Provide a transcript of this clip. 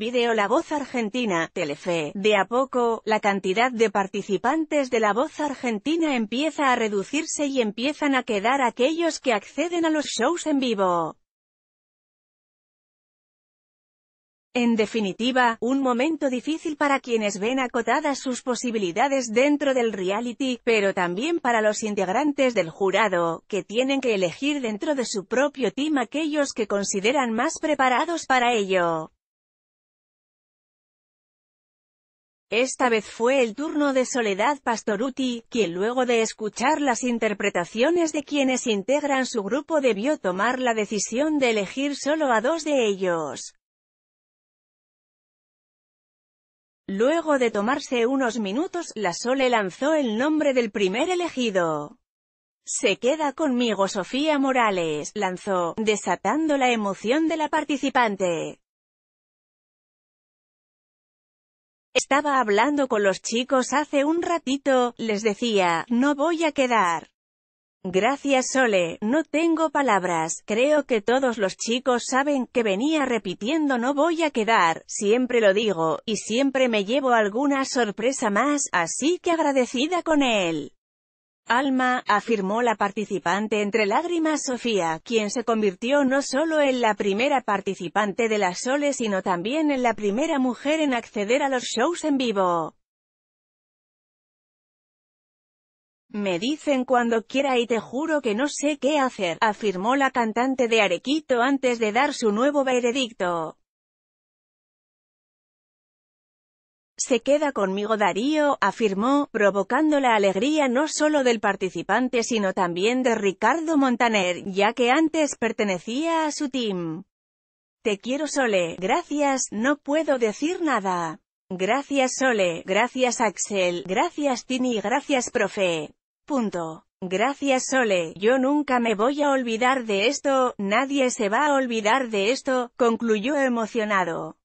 Video La Voz Argentina, Telefe. De a poco, la cantidad de participantes de La Voz Argentina empieza a reducirse y empiezan a quedar aquellos que acceden a los shows en vivo. En definitiva, un momento difícil para quienes ven acotadas sus posibilidades dentro del reality, pero también para los integrantes del jurado, que tienen que elegir dentro de su propio team aquellos que consideran más preparados para ello. Esta vez fue el turno de Soledad Pastoruti, quien luego de escuchar las interpretaciones de quienes integran su grupo debió tomar la decisión de elegir solo a dos de ellos. Luego de tomarse unos minutos, la Sole lanzó el nombre del primer elegido. Se queda conmigo Sofía Morales, lanzó, desatando la emoción de la participante. estaba hablando con los chicos hace un ratito, les decía, no voy a quedar. Gracias Sole, no tengo palabras, creo que todos los chicos saben que venía repitiendo no voy a quedar, siempre lo digo, y siempre me llevo alguna sorpresa más, así que agradecida con él alma, afirmó la participante entre lágrimas Sofía, quien se convirtió no solo en la primera participante de las soles sino también en la primera mujer en acceder a los shows en vivo. Me dicen cuando quiera y te juro que no sé qué hacer, afirmó la cantante de Arequito antes de dar su nuevo veredicto. Se queda conmigo Darío, afirmó, provocando la alegría no solo del participante sino también de Ricardo Montaner, ya que antes pertenecía a su team. Te quiero Sole, gracias, no puedo decir nada. Gracias Sole, gracias Axel, gracias Tini, gracias profe. Punto. Gracias Sole, yo nunca me voy a olvidar de esto, nadie se va a olvidar de esto, concluyó emocionado.